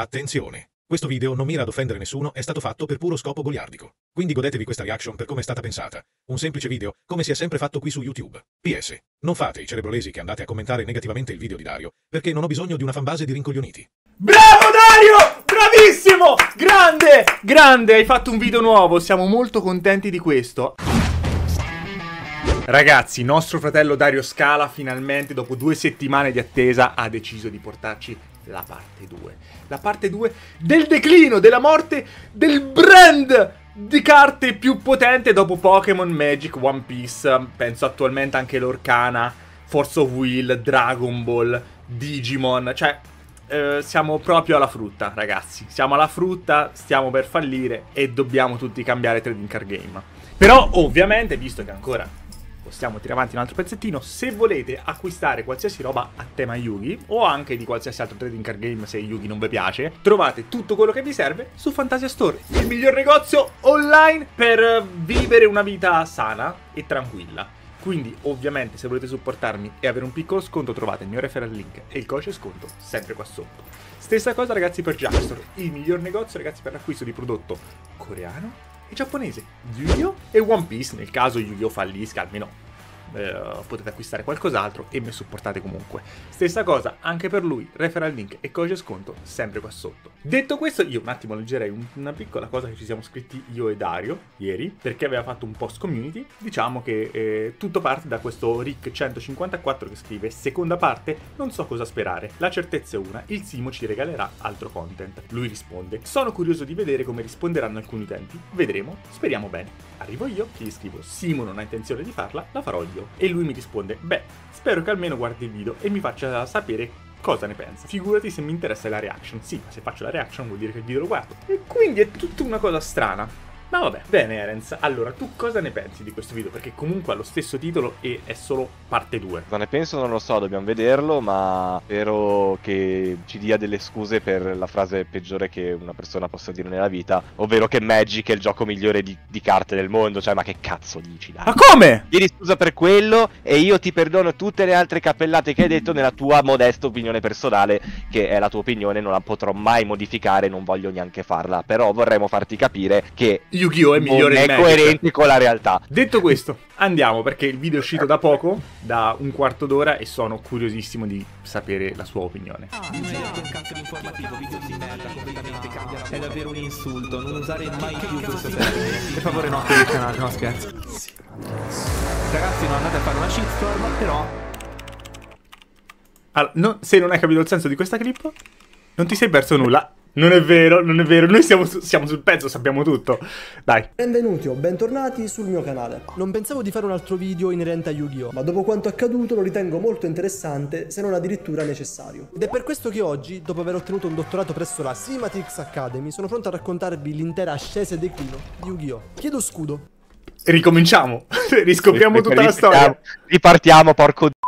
Attenzione! Questo video non mira ad offendere nessuno, è stato fatto per puro scopo goliardico. Quindi godetevi questa reaction per come è stata pensata. Un semplice video, come si è sempre fatto qui su YouTube. PS. Non fate i cerebrolesi che andate a commentare negativamente il video di Dario, perché non ho bisogno di una fanbase di rincoglioniti. Bravo Dario! Bravissimo! Grande! Grande! Hai fatto un video nuovo, siamo molto contenti di questo. Ragazzi, nostro fratello Dario Scala finalmente dopo due settimane di attesa ha deciso di portarci la parte 2. La parte 2 del declino, della morte, del brand di carte più potente dopo Pokémon, Magic, One Piece, penso attualmente anche l'Orcana, Force of Will, Dragon Ball, Digimon, cioè eh, siamo proprio alla frutta ragazzi, siamo alla frutta, stiamo per fallire e dobbiamo tutti cambiare trading card game. Però ovviamente, visto che ancora possiamo tirare avanti un altro pezzettino. Se volete acquistare qualsiasi roba a tema Yugi o anche di qualsiasi altro trading card game se Yugi non vi piace, trovate tutto quello che vi serve su Fantasia Store, il miglior negozio online per vivere una vita sana e tranquilla. Quindi ovviamente se volete supportarmi e avere un piccolo sconto trovate il mio referral link e il codice sconto sempre qua sotto. Stessa cosa ragazzi per Jackstore, il miglior negozio ragazzi per l'acquisto di prodotto coreano giapponese, Yu-Gi-Oh! e One Piece nel caso Yu-Gi-Oh! fallisca, almeno eh, potete acquistare qualcos'altro e mi supportate comunque. Stessa cosa anche per lui, referral link e codice sconto sempre qua sotto. Detto questo, io un attimo leggerei una piccola cosa che ci siamo scritti io e Dario ieri, perché aveva fatto un post community. Diciamo che eh, tutto parte da questo Rick 154 che scrive: Seconda parte, non so cosa sperare. La certezza è una, il Simo ci regalerà altro content. Lui risponde: Sono curioso di vedere come risponderanno alcuni utenti. Vedremo, speriamo bene. Arrivo io, gli scrivo: Simo non ha intenzione di farla, la farò io video. E lui mi risponde, beh, spero che almeno guardi il video e mi faccia sapere cosa ne pensa. Figurati se mi interessa la reaction. Sì, ma se faccio la reaction vuol dire che il video lo guardo. E quindi è tutta una cosa strana. Ma vabbè, bene Erens, allora tu cosa ne pensi di questo video? Perché comunque ha lo stesso titolo e è solo parte 2. Cosa ne penso non lo so, dobbiamo vederlo, ma spero che ci dia delle scuse per la frase peggiore che una persona possa dire nella vita, ovvero che Magic è il gioco migliore di, di carte del mondo, cioè ma che cazzo dici dai? Ma come? Chiedi scusa per quello e io ti perdono tutte le altre cappellate che hai detto nella tua modesta opinione personale, che è la tua opinione, non la potrò mai modificare, non voglio neanche farla, però vorremmo farti capire che... Yu-Gi-Oh! è migliore di me. è coerente cioè. con la realtà. Detto questo, andiamo perché il video è uscito da poco, da un quarto d'ora, e sono curiosissimo di sapere la sua opinione. Ah, no. un cazzo di informativo, video di merda, completamente cambia. È davvero un insulto, non usare mai più questo termine. Per favore no, il canale, no scherzo. Ragazzi, non andate a fare una shitstorm, però... Allora, no, se non hai capito il senso di questa clip, non ti sei perso nulla. Non è vero, non è vero, noi siamo, siamo sul pezzo, sappiamo tutto. Dai. Benvenuti o bentornati sul mio canale. Non pensavo di fare un altro video inerente a Yu-Gi-Oh! Ma dopo quanto accaduto lo ritengo molto interessante, se non addirittura necessario. Ed è per questo che oggi, dopo aver ottenuto un dottorato presso la Simatix Academy, sono pronto a raccontarvi l'intera ascesa e declino di Yu-Gi-Oh! Chiedo scudo. Ricominciamo, riscopriamo tutta la storia. Ripartiamo, porco d***o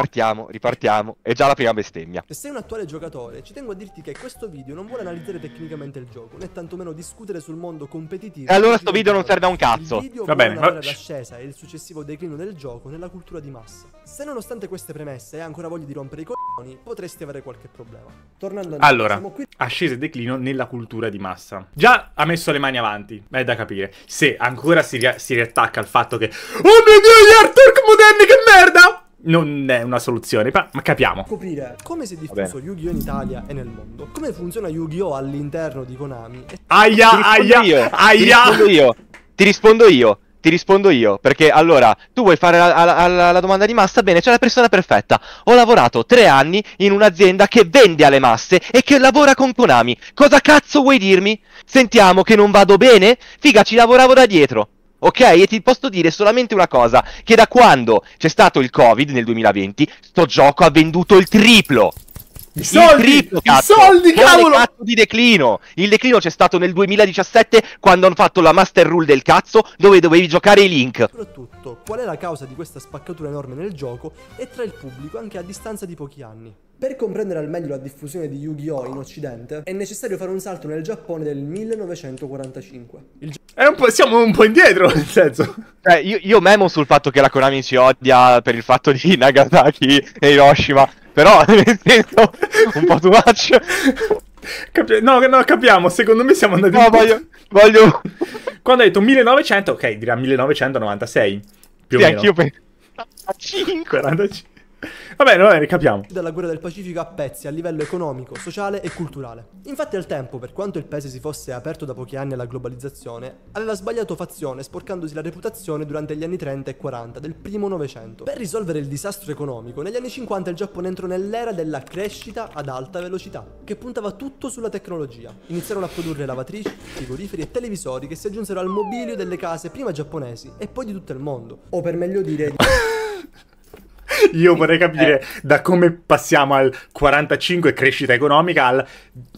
partiamo, ripartiamo, è già la prima bestemmia. Se sei un attuale giocatore, ci tengo a dirti che questo video non vuole analizzare tecnicamente il gioco, né tantomeno discutere sul mondo competitivo. E allora sto video non serve a un cazzo. Il video Va bene, ma... l'ascesa e il successivo declino del gioco nella cultura di massa. Se nonostante queste premesse hai ancora voglia di rompere i coglioni, potresti avere qualche problema. Tornando a noi, Allora, qui... ascesa e declino nella cultura di massa. Già ha messo le mani avanti, ma è da capire. Se ancora si, ri si riattacca al fatto che Oh mio Dio, gli artwork moderni che merda! non è una soluzione, ma, capiamo. Scoprire come si è diffuso Yu-Gi-Oh in Italia e nel mondo. Come funziona Yu-Gi-Oh all'interno di Konami. Aia, aia, io, aia. Ti rispondo io. Ti rispondo io. Ti rispondo io, perché allora tu vuoi fare la, la, la, la domanda di massa? Bene, c'è la persona perfetta. Ho lavorato tre anni in un'azienda che vende alle masse e che lavora con Konami. Cosa cazzo vuoi dirmi? Sentiamo che non vado bene? Figa, ci lavoravo da dietro ok? E ti posso dire solamente una cosa, che da quando c'è stato il Covid nel 2020, sto gioco ha venduto il triplo. I soldi, il triplo, cazzo. i soldi, cavolo! Cazzo di declino. Il declino c'è stato nel 2017 quando hanno fatto la Master Rule del cazzo dove dovevi giocare i Link. Soprattutto, qual è la causa di questa spaccatura enorme nel gioco e tra il pubblico anche a distanza di pochi anni? Per comprendere al meglio la diffusione di Yu-Gi-Oh! in Occidente, è necessario fare un salto nel Giappone del 1945. Il... Un siamo un po' indietro, nel senso. Eh, io, io memo sul fatto che la Konami si odia per il fatto di Nagasaki e Hiroshima, però nel senso, un po' too much. Capi no, no, capiamo, secondo me siamo andati... No, voglio... voglio... Quando hai detto 1900, ok, dirà 1996, più sì, o meno. anch'io penso... 45! 45. Va bene, va bene, capiamo. Dalla guerra del Pacifico a pezzi a livello economico, sociale e culturale. Infatti al tempo, per quanto il paese si fosse aperto da pochi anni alla globalizzazione, aveva sbagliato fazione sporcandosi la reputazione durante gli anni 30 e 40 del primo Novecento. Per risolvere il disastro economico, negli anni 50 il Giappone entrò nell'era della crescita ad alta velocità, che puntava tutto sulla tecnologia. Iniziarono a produrre lavatrici, frigoriferi e televisori che si aggiunsero al mobilio delle case prima giapponesi e poi di tutto il mondo. O per meglio dire... Io vorrei capire eh. da come passiamo al 45 crescita economica al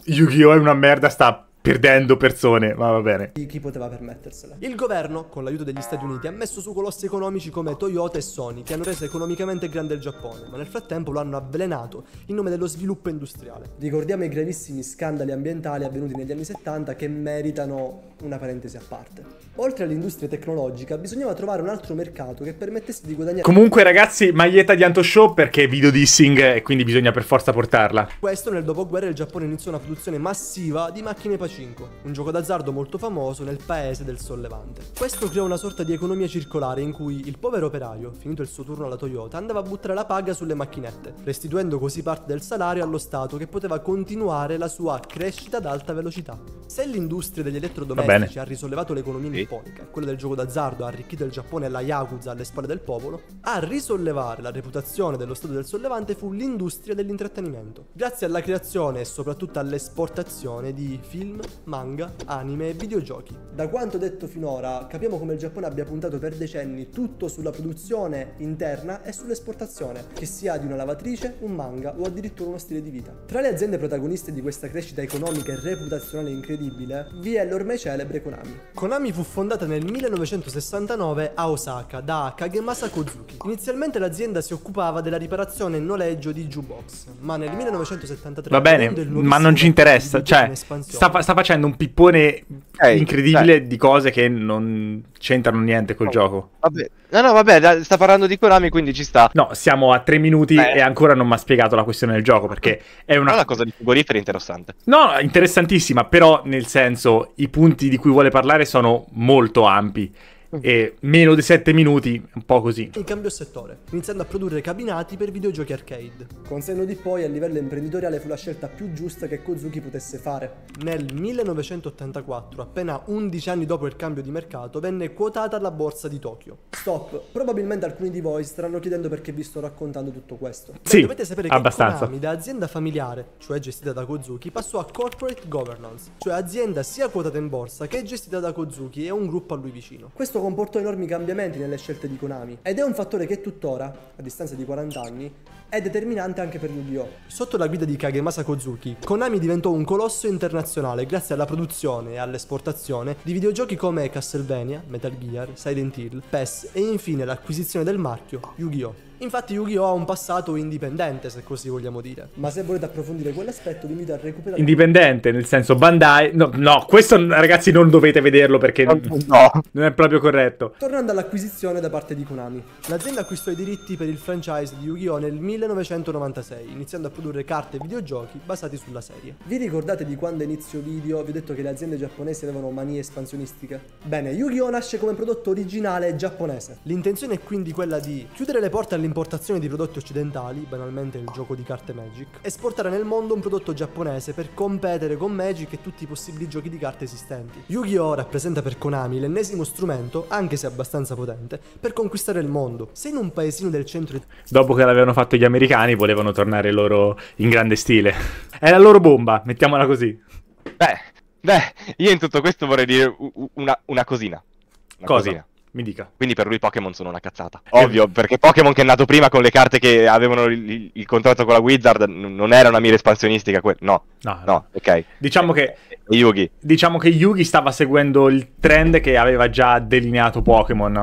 Yu-Gi-Oh! è una merda, sta perdendo persone, ma va bene. Di chi poteva permettersela. Il governo, con l'aiuto degli Stati Uniti, ha messo su colossi economici come Toyota e Sony, che hanno reso economicamente grande il Giappone, ma nel frattempo lo hanno avvelenato in nome dello sviluppo industriale. Ricordiamo i gravissimi scandali ambientali avvenuti negli anni 70 che meritano una parentesi a parte. Oltre all'industria tecnologica, bisognava trovare un altro mercato che permettesse di guadagnare. Comunque, ragazzi, maglietta di Antoshow perché è video dissing e quindi bisogna per forza portarla. Questo nel dopoguerra il Giappone iniziò una produzione massiva di macchine pacifiche 5, un gioco d'azzardo molto famoso nel paese del sollevante. Questo creò una sorta di economia circolare in cui il povero operaio, finito il suo turno alla Toyota, andava a buttare la paga sulle macchinette, restituendo così parte del salario allo Stato che poteva continuare la sua crescita ad alta velocità. Se l'industria degli elettrodomestici ha risollevato l'economia sì. nipponica, quella del gioco d'azzardo ha arricchito il Giappone e la Yakuza alle spalle del popolo, a risollevare la reputazione dello Stato del sollevante fu l'industria dell'intrattenimento, grazie alla creazione e soprattutto all'esportazione di film film, manga, anime e videogiochi. Da quanto detto finora, capiamo come il Giappone abbia puntato per decenni tutto sulla produzione interna e sull'esportazione, che sia di una lavatrice, un manga o addirittura uno stile di vita. Tra le aziende protagoniste di questa crescita economica e reputazionale incredibile, vi è l'ormai celebre Konami. Konami fu fondata nel 1969 a Osaka da Kagemasa Kozuki. Inizialmente l'azienda si occupava della riparazione e noleggio di jukebox, ma nel 1973 Va bene, ma non ci interessa, cioè sta, sta facendo un pippone okay, incredibile okay. Cioè di cose che non c'entrano niente col no, oh, gioco. Vabbè. No, no, vabbè, sta parlando di Konami, quindi ci sta. No, siamo a tre minuti Beh. e ancora non mi ha spiegato la questione del gioco, perché è una... una cosa di frigoriferi interessante. No, interessantissima, però nel senso, i punti di cui vuole parlare sono molto ampi e meno di 7 minuti, un po' così. In cambio settore, iniziando a produrre cabinati per videogiochi arcade. Con senno di poi, a livello imprenditoriale fu la scelta più giusta che Kozuki potesse fare. Nel 1984, appena 11 anni dopo il cambio di mercato, venne quotata alla borsa di Tokyo. Stop, probabilmente alcuni di voi staranno chiedendo perché vi sto raccontando tutto questo. Sì, dovete sapere abbastanza. che Konami da azienda familiare, cioè gestita da Kozuki, passò a corporate governance, cioè azienda sia quotata in borsa che gestita da Kozuki e un gruppo a lui vicino. Questo questo comportò enormi cambiamenti nelle scelte di Konami ed è un fattore che tuttora, a distanza di 40 anni, è determinante anche per Yu-Gi-Oh! Sotto la guida di Kagemasa Kozuki, Konami diventò un colosso internazionale grazie alla produzione e all'esportazione di videogiochi come Castlevania, Metal Gear, Silent Hill, PES e infine l'acquisizione del marchio Yu-Gi-Oh! Infatti Yu-Gi-Oh! ha un passato indipendente, se così vogliamo dire. Ma se volete approfondire quell'aspetto, vi invito a recuperare... Indipendente, nel senso Bandai... No, no, questo ragazzi non dovete vederlo perché no, non è proprio corretto. Tornando all'acquisizione da parte di Konami. L'azienda acquistò i diritti per il franchise di Yu-Gi-Oh! nel 1990 1996, iniziando a produrre carte e videogiochi basati sulla serie. Vi ricordate di quando a inizio video vi ho detto che le aziende giapponesi avevano manie espansionistiche? Bene, Yu-Gi-Oh! nasce come prodotto originale giapponese. L'intenzione è quindi quella di chiudere le porte all'importazione di prodotti occidentali, banalmente il gioco di carte Magic, esportare nel mondo un prodotto giapponese per competere con Magic e tutti i possibili giochi di carte esistenti. Yu-Gi-Oh! rappresenta per Konami l'ennesimo strumento, anche se abbastanza potente, per conquistare il mondo. Se in un paesino del centro... Dopo che l'avevano fatto gli americani volevano tornare loro in grande stile. È la loro bomba, mettiamola così. Beh, beh io in tutto questo vorrei dire una, una cosina. Una Cosa? Cosina. Mi dica. Quindi per lui Pokémon sono una cazzata. Ovvio, perché Pokémon che è nato prima con le carte che avevano il, il contratto con la Wizard non era una mira espansionistica. Que- no. no. No, ok. Diciamo che... Yugi. Diciamo che Yugi stava seguendo il trend che aveva già delineato Pokémon.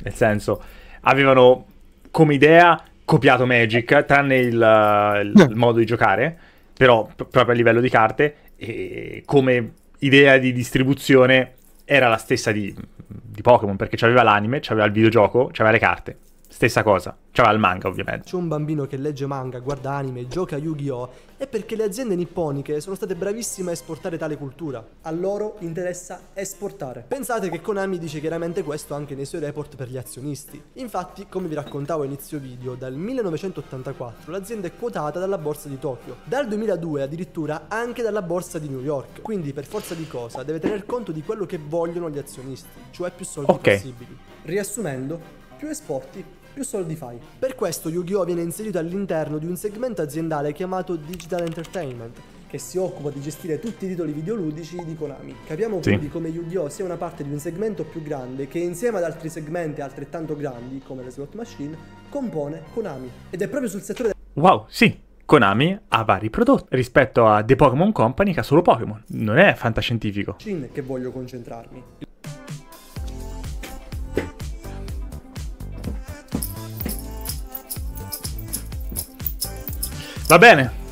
Nel senso, avevano come idea copiato Magic, eh. tranne il, il, il modo di giocare, però p- proprio a livello di carte, e come idea di distribuzione era la stessa di, di Pokémon, perché c'aveva l'anime, c'aveva il videogioco, c'aveva le carte. Stessa cosa, cioè al manga ovviamente. C'è un bambino che legge manga, guarda anime, gioca a Yu-Gi-Oh! è perché le aziende nipponiche sono state bravissime a esportare tale cultura. A loro interessa esportare. Pensate che Konami dice chiaramente questo anche nei suoi report per gli azionisti. Infatti, come vi raccontavo a inizio video, dal 1984 l'azienda è quotata dalla borsa di Tokyo, dal 2002 addirittura anche dalla borsa di New York. Quindi, per forza di cosa, deve tener conto di quello che vogliono gli azionisti, cioè più soldi okay. possibili. Riassumendo, più esporti, più soldi fai. Per questo Yu-Gi-Oh! viene inserito all'interno di un segmento aziendale chiamato Digital Entertainment, che si occupa di gestire tutti i titoli videoludici di Konami. Capiamo sì. quindi come Yu-Gi-Oh! sia una parte di un segmento più grande che insieme ad altri segmenti altrettanto grandi, come le slot machine, compone Konami. Ed è proprio sul settore... Wow, sì, Konami ha vari prodotti rispetto a The Pokémon Company che ha solo Pokémon. Non è fantascientifico. Shin che voglio concentrarmi. Va bene.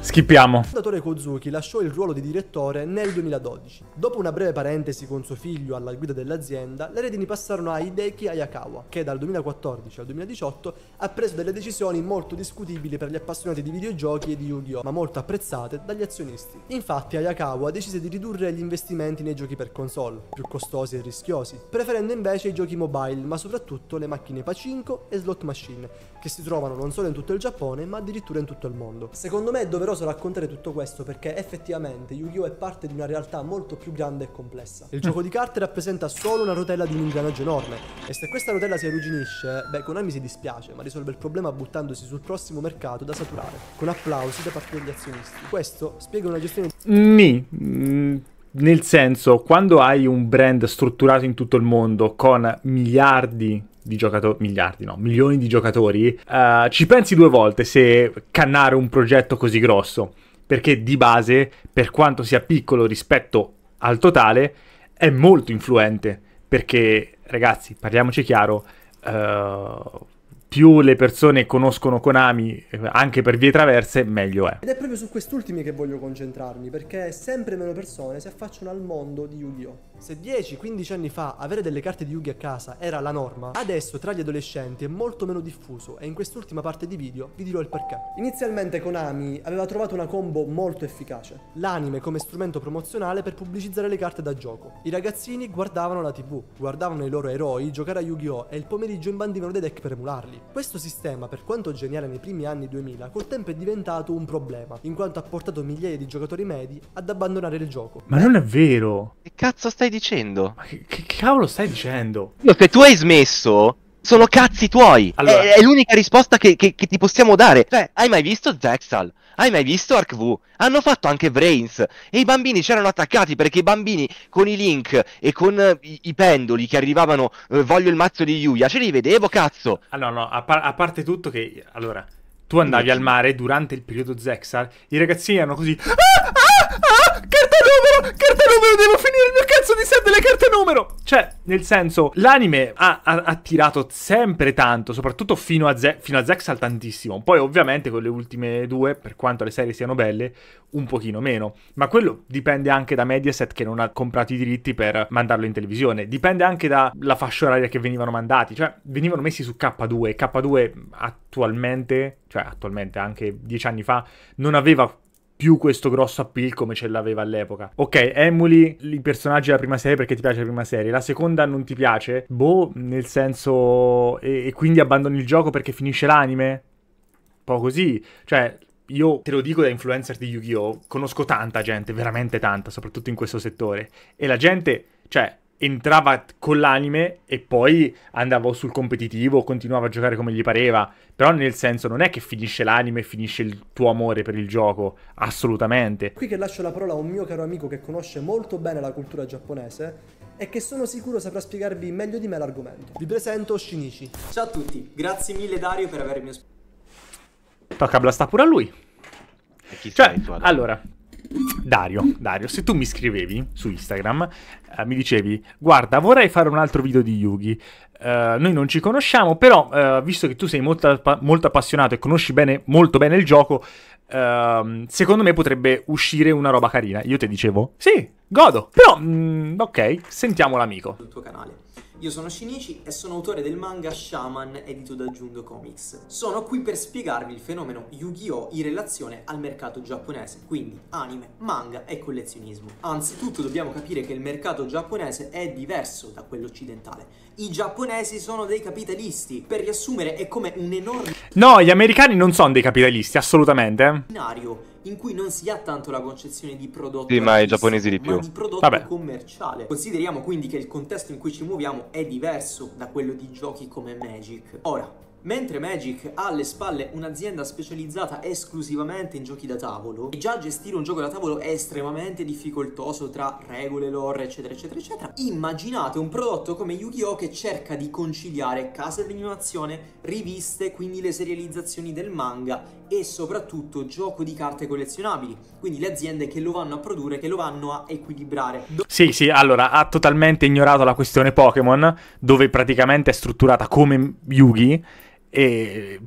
Skippiamo. Il fondatore Kozuki lasciò il ruolo di direttore nel 2012. Dopo una breve parentesi con suo figlio alla guida dell'azienda, le redini passarono a Hideki Ayakawa, che dal 2014 al 2018 ha preso delle decisioni molto discutibili per gli appassionati di videogiochi e di Yu-Gi-Oh!, ma molto apprezzate dagli azionisti. Infatti Ayakawa decise di ridurre gli investimenti nei giochi per console, più costosi e rischiosi, preferendo invece i giochi mobile, ma soprattutto le macchine pacinco e slot machine, che si trovano non solo in tutto il Giappone, ma addirittura in tutto il mondo. Secondo me è doveroso raccontare tutto questo perché effettivamente Yu-Gi-Oh! è parte di una realtà molto più grande e complessa. Il mm. gioco di carte rappresenta solo una rotella di un ingranaggio enorme e se questa rotella si arrugginisce, beh, Konami si dispiace, ma risolve il problema buttandosi sul prossimo mercato da saturare, con applausi da parte degli azionisti. Questo spiega una gestione Mi. Mm, nel senso, quando hai un brand strutturato in tutto il mondo con miliardi di giocatori, miliardi no, milioni di giocatori, uh, ci pensi due volte se cannare un progetto così grosso, perché di base, per quanto sia piccolo rispetto al totale, è molto influente, perché ragazzi, parliamoci chiaro, uh, più le persone conoscono Konami eh, anche per vie traverse, meglio è. Ed è proprio su quest'ultimi che voglio concentrarmi, perché sempre meno persone si affacciano al mondo di Yu-Gi-Oh! Se 10-15 anni fa avere delle carte di Yugi a casa era la norma, adesso tra gli adolescenti è molto meno diffuso e in quest'ultima parte di video vi dirò il perché. Inizialmente Konami aveva trovato una combo molto efficace, l'anime come strumento promozionale per pubblicizzare le carte da gioco. I ragazzini guardavano la tv, guardavano i loro eroi giocare a Yu-Gi-Oh! e il pomeriggio imbandivano dei deck per emularli. Questo sistema, per quanto geniale nei primi anni 2000, col tempo è diventato un problema, in quanto ha portato migliaia di giocatori medi ad abbandonare il gioco. Ma non è vero! Che cazzo stai stai dicendo? Ma che, che cavolo stai dicendo? Se tu hai smesso sono cazzi tuoi. Allora... È, è, l'unica risposta che, che, che, ti possiamo dare. Cioè, hai mai visto Zexal? Hai mai visto ArcV? Hanno fatto anche Brains. E i bambini c'erano attaccati perché i bambini con i link e con eh, i, i, pendoli che arrivavano, uh, voglio il mazzo di Yuya, ce li vedevo, cazzo. Allora, ah, no, a, par- a parte tutto che... Allora, tu andavi al mare durante il periodo Zexal, i ragazzini erano così... Ah, ah! numero, carta numero, devo finire il mio cazzo di set delle carte numero. Cioè, nel senso, l'anime ha, tirato sempre tanto, soprattutto fino a, Ze- fino a Zexal tantissimo. Poi ovviamente con le ultime due, per quanto le serie siano belle, un pochino meno. Ma quello dipende anche da Mediaset che non ha comprato i diritti per mandarlo in televisione. Dipende anche dalla fascia oraria che venivano mandati. Cioè, venivano messi su K2. K2 attualmente, cioè attualmente anche dieci anni fa, non aveva più questo grosso appeal come ce l'aveva all'epoca. Ok, emuli i personaggi della prima serie perché ti piace la prima serie, la seconda non ti piace? Boh, nel senso... e, e quindi abbandoni il gioco perché finisce l'anime? Un po' così. Cioè, io te lo dico da influencer di Yu-Gi-Oh! Conosco tanta gente, veramente tanta, soprattutto in questo settore. E la gente, cioè, entrava con l'anime e poi andavo sul competitivo, continuavo a giocare come gli pareva. Però nel senso non è che finisce l'anime e finisce il tuo amore per il gioco, assolutamente. Qui che lascio la parola a un mio caro amico che conosce molto bene la cultura giapponese e che sono sicuro saprà spiegarvi meglio di me l'argomento. Vi presento Shinichi. Ciao a tutti, grazie mille Dario per avermi ospitato. Tocca a blastare pure a lui. Cioè, allora, Dario, Dario, se tu mi scrivevi su Instagram, eh, mi dicevi, guarda, vorrei fare un altro video di Yugi, eh, noi non ci conosciamo, però eh, visto che tu sei molto, molto appassionato e conosci bene, molto bene il gioco, ehm, secondo me potrebbe uscire una roba carina. Io ti dicevo, sì, godo, però, mh, mm, ok, sentiamo l'amico. Il tuo canale. Io sono Shinichi e sono autore del manga Shaman edito da Jungo Comics. Sono qui per spiegarvi il fenomeno Yu-Gi-Oh! in relazione al mercato giapponese, quindi anime, manga e collezionismo. Anzitutto dobbiamo capire che il mercato giapponese è diverso da quello occidentale, i giapponesi sono dei capitalisti. Per riassumere, è come un enorme... No, gli americani non sono dei capitalisti, assolutamente. ...in cui non si ha tanto la concezione di prodotto... Sì, ma i giapponesi di più. di prodotto Vabbè. commerciale. Consideriamo quindi che il contesto in cui ci muoviamo è diverso da quello di giochi come Magic. Ora, Mentre Magic ha alle spalle un'azienda specializzata esclusivamente in giochi da tavolo, e già gestire un gioco da tavolo è estremamente difficoltoso tra regole, lore, eccetera, eccetera, eccetera, immaginate un prodotto come Yu-Gi-Oh! che cerca di conciliare case di animazione, riviste, quindi le serializzazioni del manga e soprattutto gioco di carte collezionabili, quindi le aziende che lo vanno a produrre, che lo vanno a equilibrare. Do- sì, sì, allora ha totalmente ignorato la questione Pokémon, dove praticamente è strutturata come Yugi e...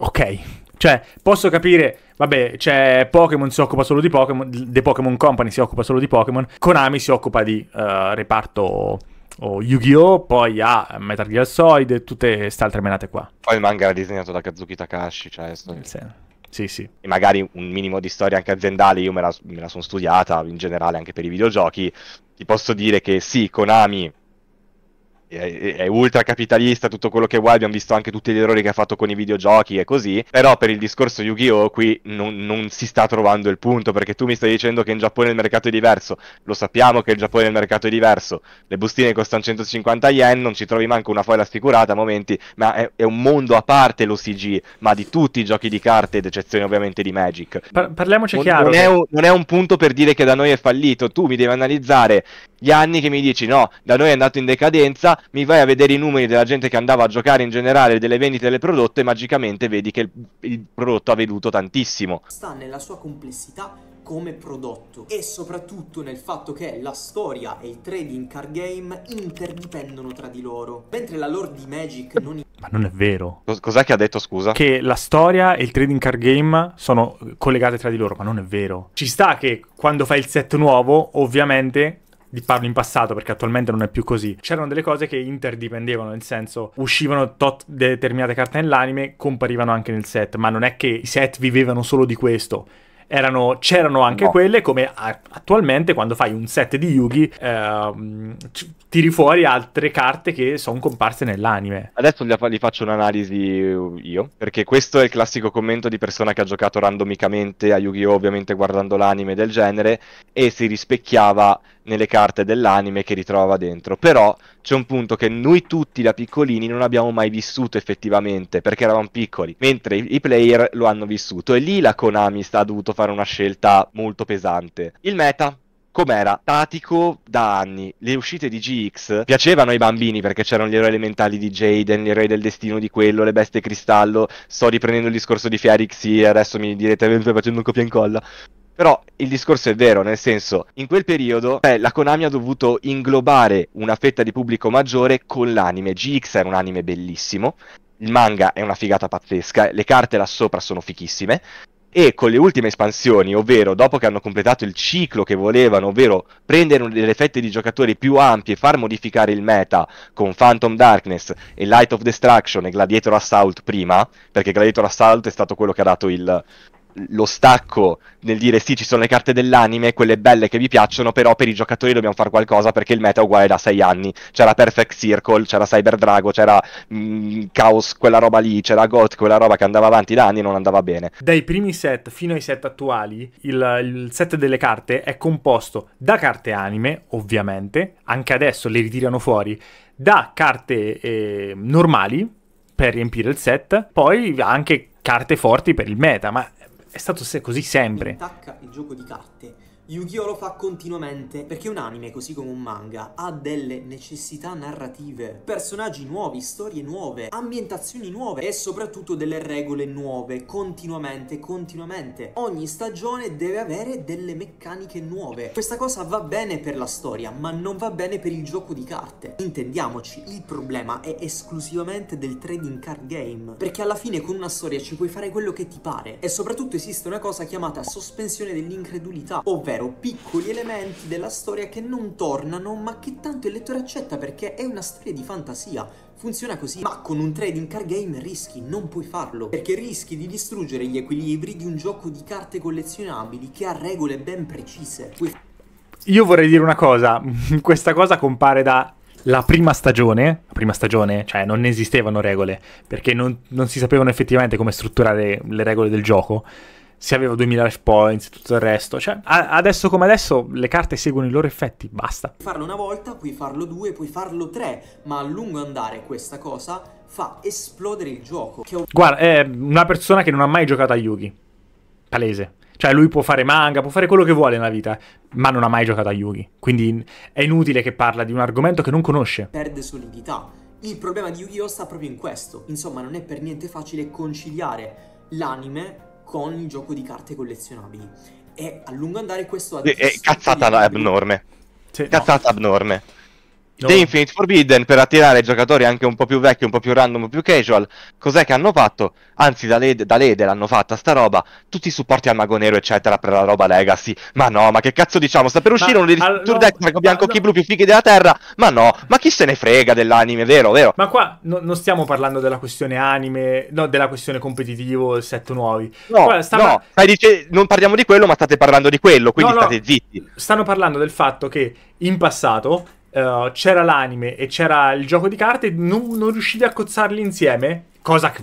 Ok, cioè, posso capire, vabbè, c'è Pokémon si occupa solo di Pokémon, The Pokémon Company si occupa solo di Pokémon, Konami si occupa di uh, reparto oh, Yu-Gi-Oh!, poi ha Metal Gear Solid e tutte queste altre menate qua. Poi il manga era disegnato da Kazuki Takashi, cioè... Sto... Sì. Sì, sì. E magari un minimo di storia anche aziendale, io me la, me la sono studiata in generale anche per i videogiochi. Ti posso dire che sì, Konami è, è ultra capitalista, tutto quello che vuoi, abbiamo visto anche tutti gli errori che ha fatto con i videogiochi e così, però per il discorso Yu-Gi-Oh! qui non, non, si sta trovando il punto, perché tu mi stai dicendo che in Giappone il mercato è diverso, lo sappiamo che in Giappone il mercato è diverso, le bustine costano 150 yen, non ci trovi manco una foil assicurata a momenti, ma è, è un mondo a parte l'OCG, ma di tutti i giochi di carte, ad eccezione ovviamente di Magic. Par- parliamoci non, chiaro. Non è, un, non è un punto per dire che da noi è fallito, tu mi devi analizzare gli anni che mi dici no, da noi è andato in decadenza, mi vai a vedere i numeri della gente che andava a giocare in generale, delle vendite del prodotto e magicamente vedi che il, il prodotto ha veduto tantissimo. Sta nella sua complessità come prodotto e soprattutto nel fatto che la storia e il trading card game interdipendono tra di loro, mentre la lore di Magic non... Ma non è vero. Cos'è che ha detto, scusa? Che la storia e il trading card game sono collegate tra di loro, ma non è vero. Ci sta che quando fai il set nuovo, ovviamente di parlo in passato perché attualmente non è più così. C'erano delle cose che interdipendevano, nel senso uscivano tot determinate carte nell'anime, comparivano anche nel set, ma non è che i set vivevano solo di questo. Erano, c'erano anche no. quelle come attualmente quando fai un set di Yugi ehm, tiri fuori altre carte che sono comparse nell'anime. Adesso gli faccio un'analisi io, perché questo è il classico commento di persona che ha giocato randomicamente a Yu-Gi-Oh! ovviamente guardando l'anime del genere e si rispecchiava nelle carte dell'anime che ritrova dentro. Però c'è un punto che noi tutti da piccolini non abbiamo mai vissuto effettivamente perché eravamo piccoli, mentre i player lo hanno vissuto e lì la Konami sta, ha dovuto fare una scelta molto pesante. Il meta com'era statico da anni. Le uscite di GX piacevano ai bambini perché c'erano gli eroi elementali di Jaden, gli eroi del destino di quello, le bestie cristallo. Sto riprendendo il discorso di Fiarix, sì, adesso mi direte, eh, stai facendo un copia e incolla. Però il discorso è vero, nel senso, in quel periodo beh, la Konami ha dovuto inglobare una fetta di pubblico maggiore con l'anime. GX era un anime bellissimo, il manga è una figata pazzesca, le carte là sopra sono fichissime. E con le ultime espansioni, ovvero dopo che hanno completato il ciclo che volevano, ovvero prendere delle fette di giocatori più ampie e far modificare il meta con Phantom Darkness e Light of Destruction e Gladiator Assault prima, perché Gladiator Assault è stato quello che ha dato il, lo stacco nel dire sì, ci sono le carte dell'anime, quelle belle che vi piacciono, però per i giocatori dobbiamo fare qualcosa perché il meta è uguale da sei anni. C'era Perfect Circle, c'era Cyber Drago, c'era mh, mm, Chaos, quella roba lì, c'era Goth, quella roba che andava avanti da anni e non andava bene. Dai primi set fino ai set attuali, il, il set delle carte è composto da carte anime, ovviamente, anche adesso le ritirano fuori, da carte eh, normali per riempire il set, poi anche carte forti per il meta, ma è stato così sempre. Attacca il gioco di carte Yu-Gi-Oh! lo fa continuamente perché un anime, così come un manga, ha delle necessità narrative, personaggi nuovi, storie nuove, ambientazioni nuove e soprattutto delle regole nuove, continuamente, continuamente. Ogni stagione deve avere delle meccaniche nuove. Questa cosa va bene per la storia, ma non va bene per il gioco di carte. Intendiamoci, il problema è esclusivamente del trading card game, perché alla fine con una storia ci puoi fare quello che ti pare e soprattutto esiste una cosa chiamata sospensione dell'incredulità, ovvero ovvero piccoli elementi della storia che non tornano ma che tanto il lettore accetta perché è una storia di fantasia, funziona così, ma con un trading card game rischi, non puoi farlo, perché rischi di distruggere gli equilibri di un gioco di carte collezionabili che ha regole ben precise. Io vorrei dire una cosa, questa cosa compare da la prima stagione, la prima stagione, cioè non esistevano regole, perché non, non si sapevano effettivamente come strutturare le regole del gioco se avevo 2000 life points e tutto il resto. Cioè, adesso come adesso le carte seguono i loro effetti, basta. Farlo una volta, puoi farlo due, puoi farlo tre, ma a lungo andare questa cosa fa esplodere il gioco. Ho... Guarda, è una persona che non ha mai giocato a Yugi. Palese. Cioè, lui può fare manga, può fare quello che vuole nella vita, ma non ha mai giocato a Yugi. Quindi è inutile che parla di un argomento che non conosce. Perde solidità. Il problema di Yu-Gi-Oh! sta proprio in questo. Insomma, non è per niente facile conciliare l'anime con il gioco di carte collezionabili. E a lungo andare questo ha... È cazzata abnorme. Sì. Cazzata no. abnorme. No. The Infinite Forbidden per attirare giocatori anche un po' più vecchi, un po' più random, un po' più casual. Cos'è che hanno fatto? Anzi, da Lede, da Lede l'hanno fatta sta roba. Tutti i supporti al Mago Nero, eccetera, per la roba Legacy. Ma no, ma che cazzo diciamo? Sta per uscire ma, uno dei al, tour no, deck no, bianco chi blu più fighi della Terra. Ma no, ma chi se ne frega dell'anime, vero, vero? Ma qua no, non stiamo parlando della questione anime, no, della questione competitivo, set nuovi. No, qua, stanno... no, dice, non parliamo di quello, ma state parlando di quello, quindi state zitti. Stanno parlando del fatto che in passato eh, c'era l'anime e c'era il gioco di carte, non, non riuscivi a cozzarli insieme? Cosa che,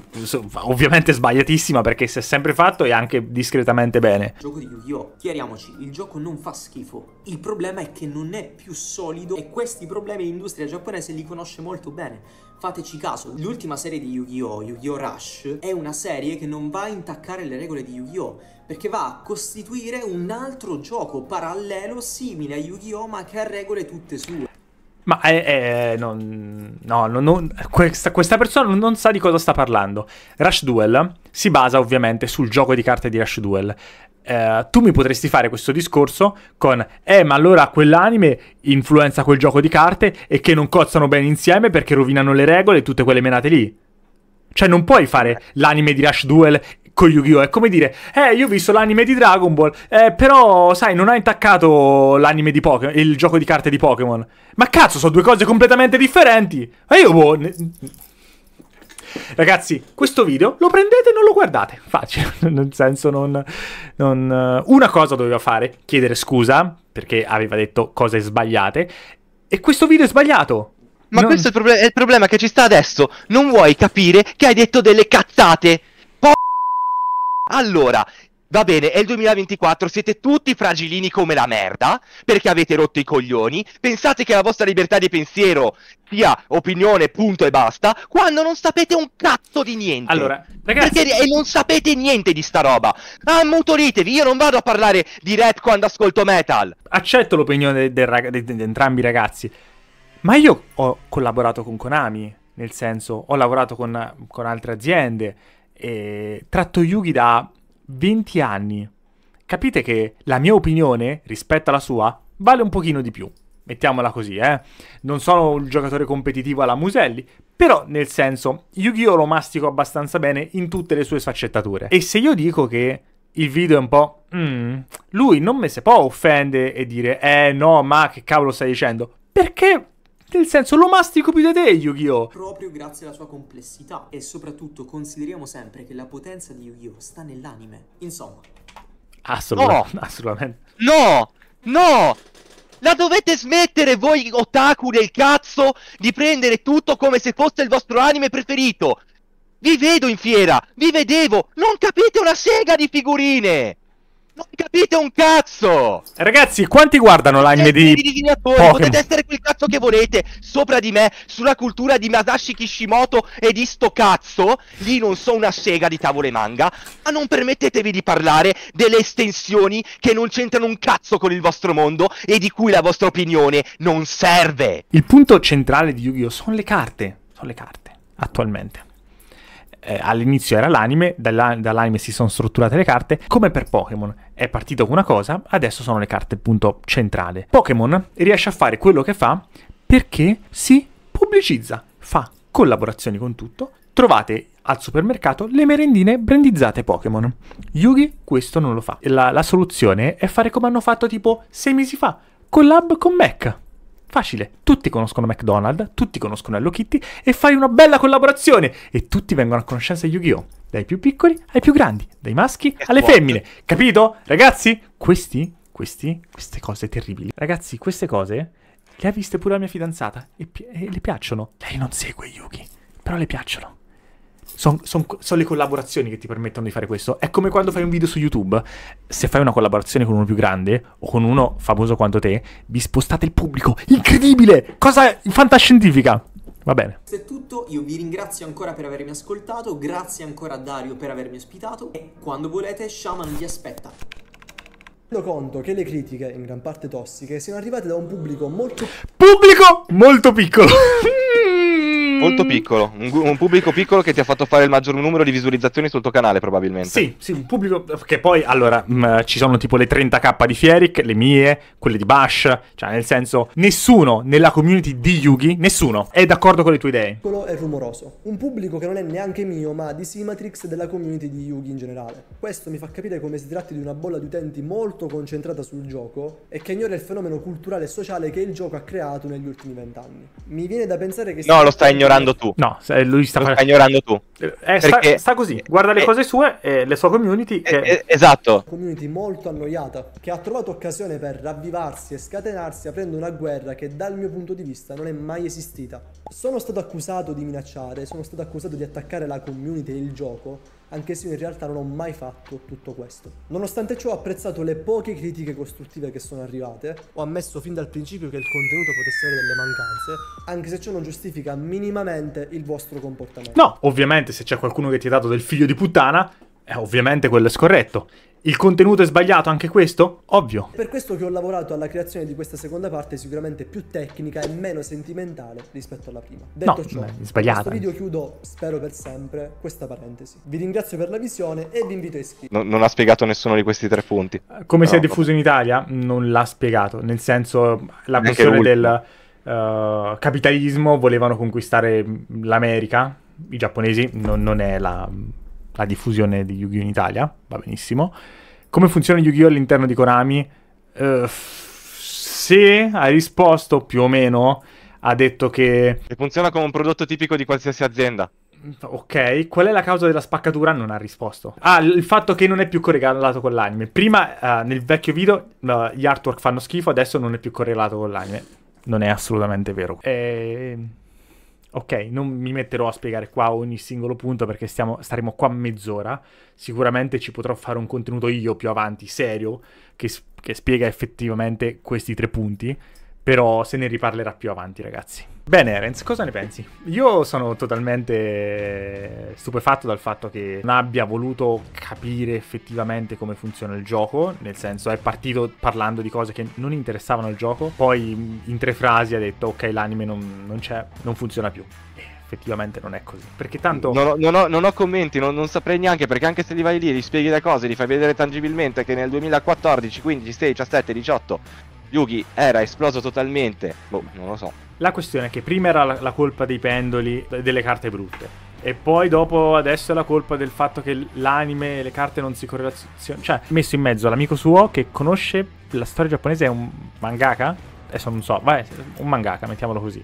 ovviamente sbagliatissima perché si è sempre fatto e anche discretamente bene. Il gioco di Yu-Gi-Oh! Chiariamoci, il gioco non fa schifo. Il problema è che non è più solido e questi problemi l'industria giapponese li conosce molto bene fateci caso, l'ultima serie di Yu-Gi-Oh, Yu-Gi-Oh Rush, è una serie che non va a intaccare le regole di Yu-Gi-Oh, perché va a costituire un altro gioco parallelo simile a Yu-Gi-Oh, ma che ha regole tutte sue. Ma è, eh, è, eh, eh, non, no, non, non, questa, questa, persona non sa di cosa sta parlando. Rush Duel si basa ovviamente sul gioco di carte di Rush Duel eh, tu mi potresti fare questo discorso con, eh, ma allora quell'anime influenza quel gioco di carte e che non cozzano bene insieme perché rovinano le regole e tutte quelle menate lì. Cioè, non puoi fare l'anime di Rush Duel con Yu-Gi-Oh! È come dire, eh, io ho visto l'anime di Dragon Ball, eh, però, sai, non ha intaccato l'anime di Pokémon, il gioco di carte di Pokémon. Ma cazzo, sono due cose completamente differenti! Ma eh, io, boh, ne- Ragazzi, questo video lo prendete e non lo guardate. Facile, nel senso non, non... Eh, una cosa doveva fare, chiedere scusa, perché aveva detto cose sbagliate, e questo video è sbagliato. Ma non... questo è il, proble- è il problema che ci sta adesso. Non vuoi capire che hai detto delle cazzate. Allora, Va bene, è il 2024, siete tutti fragilini come la merda, perché avete rotto i coglioni, pensate che la vostra libertà di pensiero sia opinione, punto e basta, quando non sapete un cazzo di niente. Allora, ragazzi... Perché, e non sapete niente di sta roba. Ammutoritevi, io non vado a parlare di rap quando ascolto metal. Accetto l'opinione di entrambi i ragazzi, ma io ho collaborato con Konami, nel senso, ho lavorato con, con altre aziende, e tratto Yugi da 20 anni. Capite che la mia opinione, rispetto alla sua, vale un pochino di più. Mettiamola così, eh. Non sono un giocatore competitivo alla Muselli, però nel senso, Yu-Gi-Oh lo mastico abbastanza bene in tutte le sue sfaccettature. E se io dico che il video è un po'... Mm, lui non mi si può offendere e dire, eh no, ma che cavolo stai dicendo? Perché nel senso, lo mastico più di te, Yu-Gi-Oh! Proprio grazie alla sua complessità. E soprattutto consideriamo sempre che la potenza di Yu-Gi-Oh! sta nell'anime. Insomma. Assolutamente. No! Assolutamente. No! No! La dovete smettere voi otaku del cazzo di prendere tutto come se fosse il vostro anime preferito! Vi vedo in fiera, vi vedevo, non capite una sega di figurine! Non capite un cazzo! Ragazzi, quanti guardano l'anime di, di Potete essere quel cazzo che volete sopra di me, sulla cultura di Masashi Kishimoto e di sto cazzo. Lì non so una sega di tavole manga, ma non permettetevi di parlare delle estensioni che non c'entrano un cazzo con il vostro mondo e di cui la vostra opinione non serve. Il punto centrale di Yu-Gi-Oh! sono le carte. Sono le carte, attualmente eh, all'inizio era l'anime, dalla, dall'anime si sono strutturate le carte, come per Pokémon. È partito con una cosa, adesso sono le carte punto centrale. Pokémon riesce a fare quello che fa perché si pubblicizza, fa collaborazioni con tutto. Trovate al supermercato le merendine brandizzate Pokémon. Yugi questo non lo fa. La, la soluzione è fare come hanno fatto tipo sei mesi fa, collab con Mech. Facile, tutti conoscono McDonald's, tutti conoscono Hello Kitty e fai una bella collaborazione e tutti vengono a conoscenza di Yu-Gi-Oh! Dai più piccoli ai più grandi, dai maschi alle femmine, capito? Ragazzi, questi, questi, queste cose terribili. Ragazzi, queste cose le ha viste pure la mia fidanzata e, e le piacciono. Lei non segue yu Yugi, però le piacciono. Sono son, son le collaborazioni che ti permettono di fare questo. È come quando fai un video su YouTube. Se fai una collaborazione con uno più grande o con uno famoso quanto te, vi spostate il pubblico. Incredibile! Cosa fantascientifica! Va bene. Questo è tutto, io vi ringrazio ancora per avermi ascoltato, grazie ancora a Dario per avermi ospitato e quando volete Shaman vi aspetta. Rendo conto che le critiche, in gran parte tossiche, siano arrivate da un pubblico molto... Pubblico molto piccolo! Ehm, molto piccolo, un, un, pubblico piccolo che ti ha fatto fare il maggior numero di visualizzazioni sul tuo canale probabilmente. Sì, sì, un pubblico che poi allora mh, mm, ci sono tipo le 30k di Fieric, le mie, quelle di Bash, cioè nel senso nessuno nella community di Yugi, nessuno è d'accordo con le tue idee. Piccolo e rumoroso, un pubblico che non è neanche mio ma di Simatrix della community di Yugi in generale. Questo mi fa capire come si tratti di una bolla di utenti molto concentrata sul gioco e che ignora il fenomeno culturale e sociale che il gioco ha creato negli ultimi vent'anni. Mi viene da pensare che... No, lo sta ignorando ignorando eh, tu. No, lui sta, lo sta ignorando tu. Eh, sta, sta, così, guarda le eh, cose sue e le sue community. Eh, che... Eh, esatto. Community molto annoiata, che ha trovato occasione per ravvivarsi e scatenarsi aprendo una guerra che dal mio punto di vista non è mai esistita. Sono stato accusato di minacciare, sono stato accusato di attaccare la community e il gioco anche se io in realtà non ho mai fatto tutto questo. Nonostante ciò ho apprezzato le poche critiche costruttive che sono arrivate, ho ammesso fin dal principio che il contenuto potesse avere delle mancanze, anche se ciò non giustifica minimamente il vostro comportamento. No, ovviamente se c'è qualcuno che ti ha dato del figlio di puttana, eh, ovviamente quello è scorretto. Il contenuto è sbagliato anche questo? Ovvio. Per questo che ho lavorato alla creazione di questa seconda parte sicuramente più tecnica e meno sentimentale rispetto alla prima. Detto no, ciò, beh, sbagliata. questo video chiudo, spero per sempre, questa parentesi. Vi ringrazio per la visione e vi invito a iscrivervi. No, non ha spiegato nessuno di questi tre punti. Eh, come no, si è diffuso in Italia? Non l'ha spiegato, nel senso la questione del uh, capitalismo, volevano conquistare l'America, i giapponesi, non, non è la la diffusione di Yu-Gi-Oh! in Italia, va benissimo. Come funziona Yu-Gi-Oh! all'interno di Konami? Uh, se hai risposto più o meno, ha detto che... E funziona come un prodotto tipico di qualsiasi azienda. Ok, qual è la causa della spaccatura? Non ha risposto. Ah, il fatto che non è più correlato con l'anime. Prima, uh, nel vecchio video, uh, gli artwork fanno schifo, adesso non è più correlato con l'anime. Non è assolutamente vero. Ehm... Ok, non mi metterò a spiegare qua ogni singolo punto perché stiamo, staremo qua mezz'ora. Sicuramente ci potrò fare un contenuto io più avanti, serio, che, che spiega effettivamente questi tre punti. Però se ne riparlerà più avanti, ragazzi. Bene, Erens, cosa ne pensi? Io sono totalmente stupefatto dal fatto che non abbia voluto capire effettivamente come funziona il gioco, nel senso è partito parlando di cose che non interessavano il gioco, poi in tre frasi ha detto ok l'anime non, non c'è, non funziona più effettivamente non è così. Perché tanto. Non ho, non ho, non ho commenti, non, non, saprei neanche perché anche se li vai lì, li spieghi le cose, li fai vedere tangibilmente che nel 2014, 15, 16, 17, 18 Yugi era esploso totalmente, boh, non lo so. La questione è che prima era la, la colpa dei pendoli e delle carte brutte. E poi dopo adesso è la colpa del fatto che l'anime e le carte non si correlazionano. Cioè, messo in mezzo l'amico suo che conosce la storia giapponese, è un mangaka? Adesso non so, vai, un mangaka, mettiamolo così.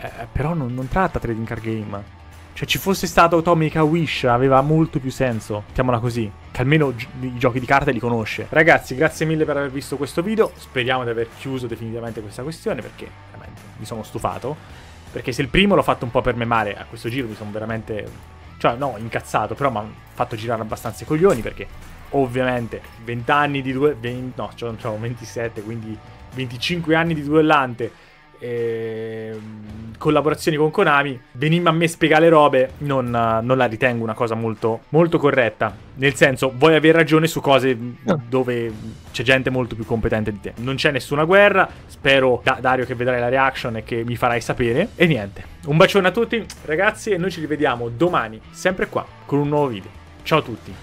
Eh, però non, non tratta trading card game cioè ci fosse stato Atomica Wish aveva molto più senso, chiamola così, che almeno gi- i giochi di carte li conosce. Ragazzi, grazie mille per aver visto questo video, speriamo di aver chiuso definitivamente questa questione perché veramente mi sono stufato, perché se il primo l'ho fatto un po' per me male, a questo giro mi sono veramente, cioè no, incazzato, però mi hanno fatto girare abbastanza i coglioni perché ovviamente 20 anni di due... 20, no, cioè, 27, quindi 25 anni di duellante Ehm, collaborazioni con Konami, venirmi a me a spiegare le robe non, non, la ritengo una cosa molto, molto corretta. Nel senso, vuoi avere ragione su cose dove c'è gente molto più competente di te. Non c'è nessuna guerra, spero da Dario che vedrai la reaction e che mi farai sapere. E niente, un bacione a tutti ragazzi e noi ci rivediamo domani, sempre qua, con un nuovo video. Ciao a tutti!